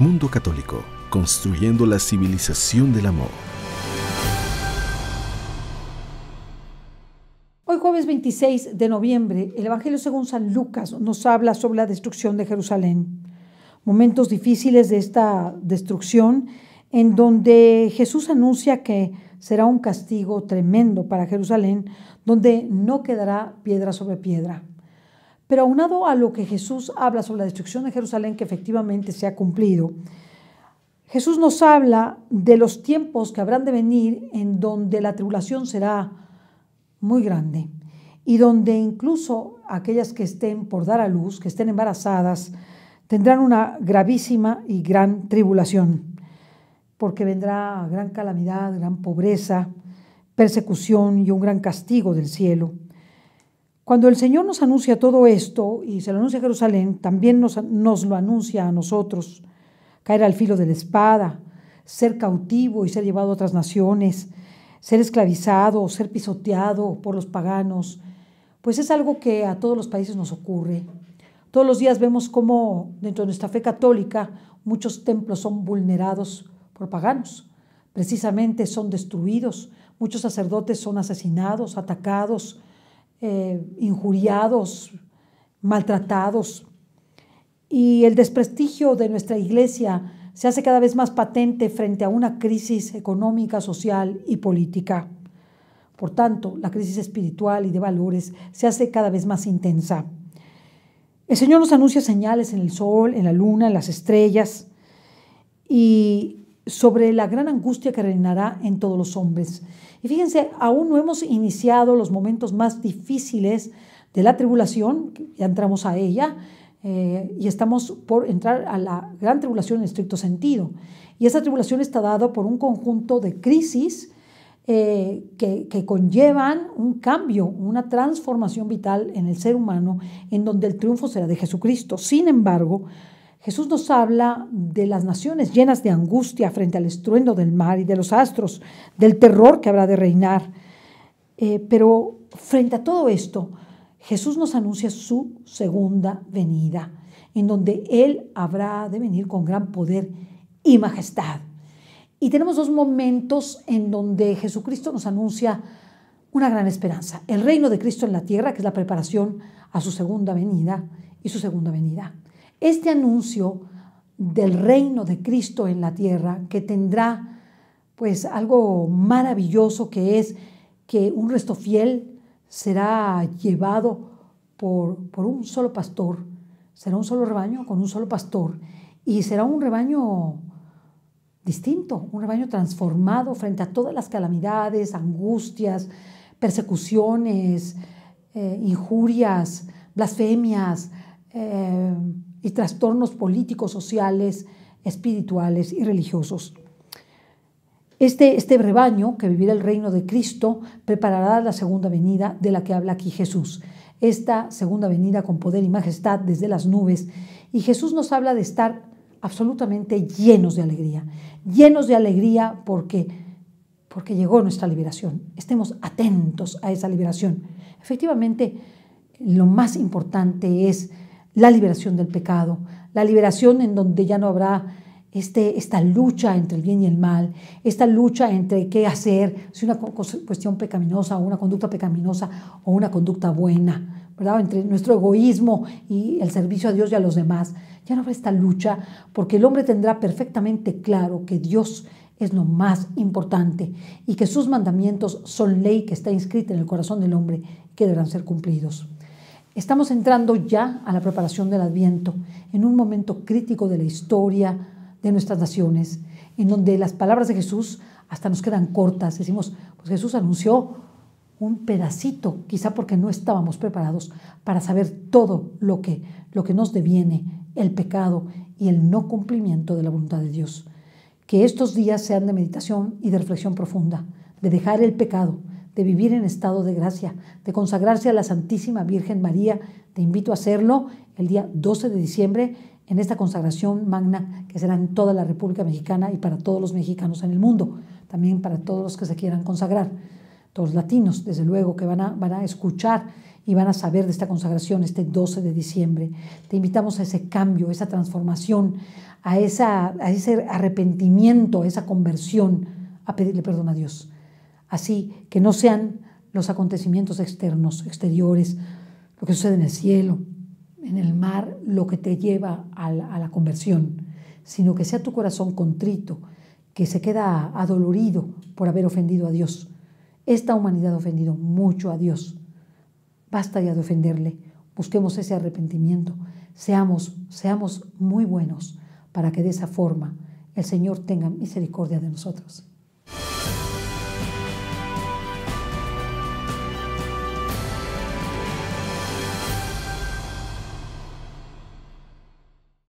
Mundo Católico, construyendo la civilización del amor. Hoy jueves 26 de noviembre, el Evangelio según San Lucas nos habla sobre la destrucción de Jerusalén. Momentos difíciles de esta destrucción en donde Jesús anuncia que será un castigo tremendo para Jerusalén, donde no quedará piedra sobre piedra. Pero aunado a lo que Jesús habla sobre la destrucción de Jerusalén, que efectivamente se ha cumplido, Jesús nos habla de los tiempos que habrán de venir en donde la tribulación será muy grande y donde incluso aquellas que estén por dar a luz, que estén embarazadas, tendrán una gravísima y gran tribulación, porque vendrá gran calamidad, gran pobreza, persecución y un gran castigo del cielo. Cuando el Señor nos anuncia todo esto y se lo anuncia a Jerusalén, también nos, lo anuncia a nosotros. Caer al filo de la espada, ser cautivo y ser llevado a otras naciones, ser esclavizado, ser pisoteado por los paganos, pues es algo que a todos los países nos ocurre. Todos los días vemos cómo dentro de nuestra fe católica muchos templos son vulnerados por paganos, precisamente son destruidos, muchos sacerdotes son asesinados, atacados, eh, injuriados, maltratados. Y el desprestigio de nuestra iglesia se hace cada vez más patente frente a una crisis económica, social y política. Por tanto, la crisis espiritual y de valores se hace cada vez más intensa. El Señor nos anuncia señales en el sol, en la luna, en las estrellas, y sobre la gran angustia que reinará en todos los hombres. Y fíjense, aún no hemos iniciado los momentos más difíciles de la tribulación, ya entramos a ella, eh, y estamos por entrar a la gran tribulación en estricto sentido. Y esa tribulación está dada por un conjunto de crisis eh, que, que conllevan un cambio, una transformación vital en el ser humano, en donde el triunfo será de Jesucristo. Sin embargo, Jesús nos habla de las naciones llenas de angustia frente al estruendo del mar y de los astros, del terror que habrá de reinar. Eh, pero frente a todo esto, Jesús nos anuncia su segunda venida, en donde Él habrá de venir con gran poder y majestad. Y tenemos dos momentos en donde Jesucristo nos anuncia una gran esperanza. El reino de Cristo en la tierra, que es la preparación a su segunda venida y su segunda venida. Este anuncio del reino de Cristo en la tierra, que tendrá pues algo maravilloso que es que un resto fiel será llevado por, por, un solo pastor, será un solo rebaño con un solo pastor y será un rebaño distinto, un rebaño transformado frente a todas las calamidades, angustias, persecuciones, eh, injurias, blasfemias, eh, y trastornos políticos, sociales, espirituales y religiosos. Este, este rebaño que vivirá el reino de Cristo preparará la segunda venida de la que habla aquí Jesús. Esta segunda venida con poder y majestad desde las nubes. Y Jesús nos habla de estar absolutamente llenos de alegría. Llenos de alegría porque, porque llegó nuestra liberación. Estemos atentos a esa liberación. Efectivamente, lo más importante es la liberación del pecado, la liberación en donde ya no habrá este, esta lucha entre el bien y el mal, esta lucha entre qué hacer, si una cuestión pecaminosa o una conducta pecaminosa o una conducta buena, ¿verdad? entre nuestro egoísmo y el servicio a Dios y a los demás. Ya no habrá esta lucha porque el hombre tendrá perfectamente claro que Dios es lo más importante y que sus mandamientos son ley que está inscrita en el corazón del hombre que deberán ser cumplidos. Estamos entrando ya a la preparación del Adviento, en un momento crítico de la historia de nuestras naciones, en donde las palabras de Jesús hasta nos quedan cortas. Decimos, pues Jesús anunció un pedacito, quizá porque no estábamos preparados para saber todo lo que, lo que nos deviene el pecado y el no cumplimiento de la voluntad de Dios. Que estos días sean de meditación y de reflexión profunda, de dejar el pecado, de vivir en estado de gracia, de consagrarse a la Santísima Virgen María. Te invito a hacerlo el día 12 de diciembre en esta consagración magna que será en toda la República Mexicana y para todos los mexicanos en el mundo, también para todos los que se quieran consagrar, todos los latinos, desde luego, que van a, escuchar y van a saber de esta consagración este 12 de diciembre. Te invitamos a ese cambio, a esa transformación, a ese arrepentimiento, a esa conversión, a pedirle perdón a Dios Así que no sean los acontecimientos externos, exteriores, lo que sucede en el cielo, en el mar, lo que te lleva a la, conversión, sino que sea tu corazón contrito, que se queda adolorido por haber ofendido a Dios. Esta humanidad ha ofendido mucho a Dios. Basta ya de ofenderle. Busquemos ese arrepentimiento. Seamos, seamos muy buenos para que de esa forma el Señor tenga misericordia de nosotros.